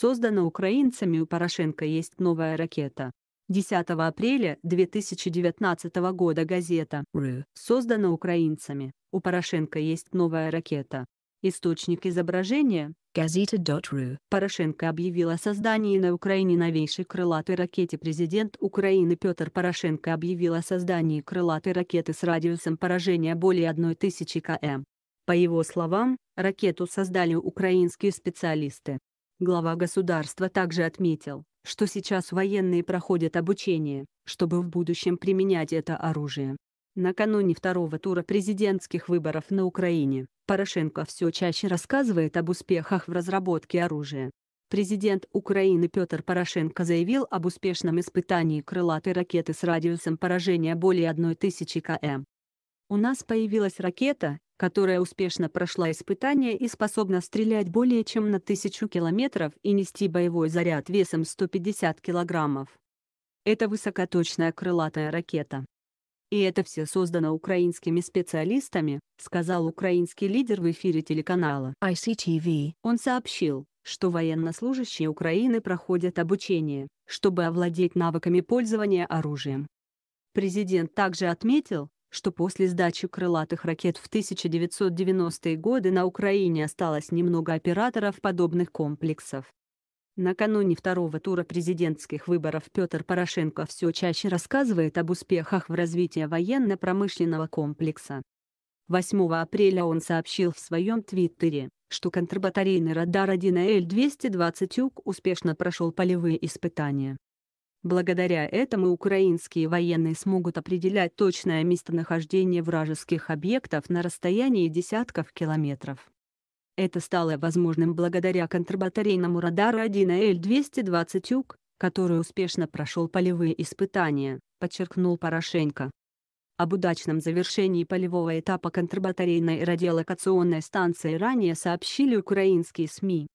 создана украинцами у Порошенко есть новая ракета. 10 апреля 2019 года газета «Ры» создана украинцами. У Порошенко есть новая ракета. Источник изображения Газета.ру. Порошенко объявил о создании на Украине новейшей крылатой ракете. Президент Украины Петр Порошенко объявил о создании крылатой ракеты с радиусом поражения более 1000 км. По его словам, ракету создали украинские специалисты. Глава государства также отметил, что сейчас военные проходят обучение, чтобы в будущем применять это оружие. Накануне второго тура президентских выборов на Украине Порошенко все чаще рассказывает об успехах в разработке оружия. Президент Украины Петр Порошенко заявил об успешном испытании крылатой ракеты с радиусом поражения более 1000 км. У нас появилась ракета, которая успешно прошла испытание и способна стрелять более чем на 1000 километров и нести боевой заряд весом 150 килограммов. Это высокоточная крылатая ракета. И это все создано украинскими специалистами, сказал украинский лидер в эфире телеканала ICTV. Он сообщил, что военнослужащие Украины проходят обучение, чтобы овладеть навыками пользования оружием. Президент также отметил, что после сдачи крылатых ракет в 1990-е годы на Украине осталось немного операторов подобных комплексов. Накануне второго тура президентских выборов Петр Порошенко все чаще рассказывает об успехах в развитии военно-промышленного комплекса. 8 апреля он сообщил в своем твиттере, что контрбатарейный радар 1Л-220 220 УК успешно прошел полевые испытания. Благодаря этому украинские военные смогут определять точное местонахождение вражеских объектов на расстоянии десятков километров. Это стало возможным благодаря контрбатарейному радару 1 l «Юг», который успешно прошел полевые испытания, подчеркнул Порошенко. Об удачном завершении полевого этапа контрбатарейной радиолокационной станции ранее сообщили украинские СМИ.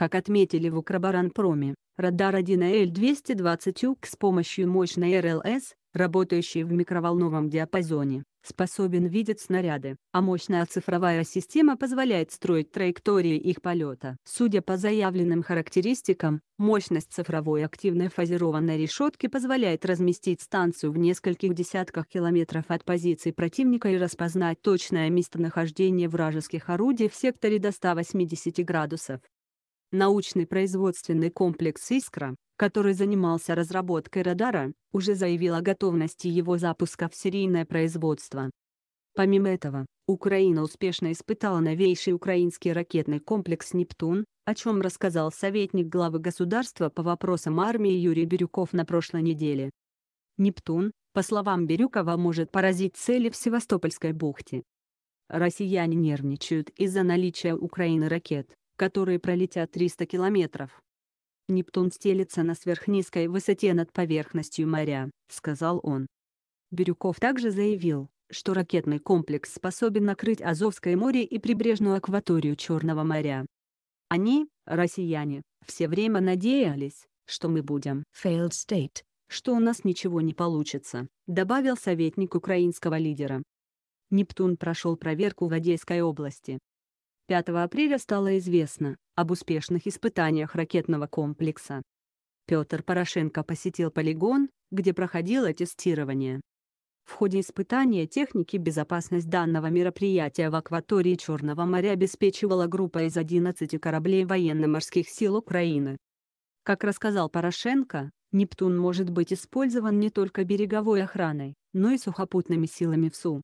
Как отметили в Украбаранпроме, радар 1L220U с помощью мощной РЛС, работающей в микроволновом диапазоне, способен видеть снаряды, а мощная цифровая система позволяет строить траектории их полета. Судя по заявленным характеристикам, мощность цифровой активной фазированной решетки позволяет разместить станцию в нескольких десятках километров от позиции противника и распознать точное местонахождение вражеских орудий в секторе до 180 градусов. Научный производственный комплекс «Искра», который занимался разработкой радара, уже заявил о готовности его запуска в серийное производство. Помимо этого, Украина успешно испытала новейший украинский ракетный комплекс «Нептун», о чем рассказал советник главы государства по вопросам армии Юрий Бирюков на прошлой неделе. «Нептун», по словам Бирюкова, может поразить цели в Севастопольской бухте. Россияне нервничают из-за наличия Украины ракет которые пролетят 300 километров. «Нептун стелится на сверхнизкой высоте над поверхностью моря», — сказал он. Бирюков также заявил, что ракетный комплекс способен накрыть Азовское море и прибрежную акваторию Черного моря. Они, россияне, все время надеялись, что мы будем «failed state», что у нас ничего не получится, добавил советник украинского лидера. Нептун прошел проверку в Одесской области, 5 апреля стало известно об успешных испытаниях ракетного комплекса. Петр Порошенко посетил полигон, где проходило тестирование. В ходе испытания техники безопасность данного мероприятия в акватории Черного моря обеспечивала группа из 11 кораблей военно-морских сил Украины. Как рассказал Порошенко, Нептун может быть использован не только береговой охраной, но и сухопутными силами в Су.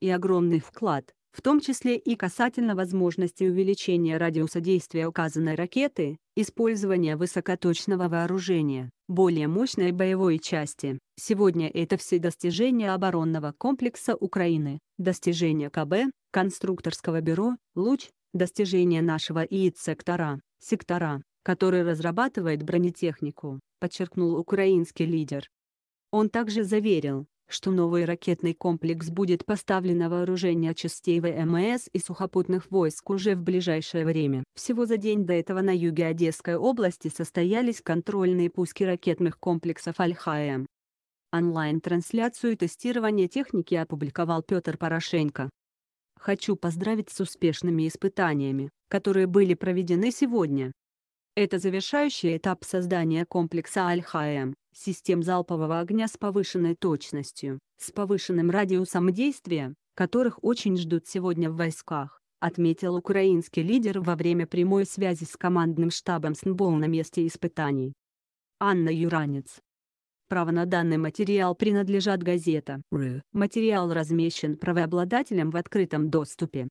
И огромный вклад, в том числе и касательно возможности увеличения радиуса действия указанной ракеты, использования высокоточного вооружения, более мощной боевой части. Сегодня это все достижения оборонного комплекса Украины, достижения КБ, конструкторского бюро, «Луч», достижения нашего ИИЦ-сектора, сектора, который разрабатывает бронетехнику, подчеркнул украинский лидер. Он также заверил, что новый ракетный комплекс будет поставлен на вооружение частей ВМС и сухопутных войск уже в ближайшее время. Всего за день до этого на юге Одесской области состоялись контрольные пуски ракетных комплексов аль Онлайн-трансляцию тестирования техники опубликовал Петр Порошенко. «Хочу поздравить с успешными испытаниями, которые были проведены сегодня. Это завершающий этап создания комплекса Аль-Хаэм, систем залпового огня с повышенной точностью, с повышенным радиусом действия, которых очень ждут сегодня в войсках, отметил украинский лидер во время прямой связи с командным штабом СНБО на месте испытаний. Анна Юранец. Право на данный материал принадлежат газета. Материал размещен правообладателем в открытом доступе.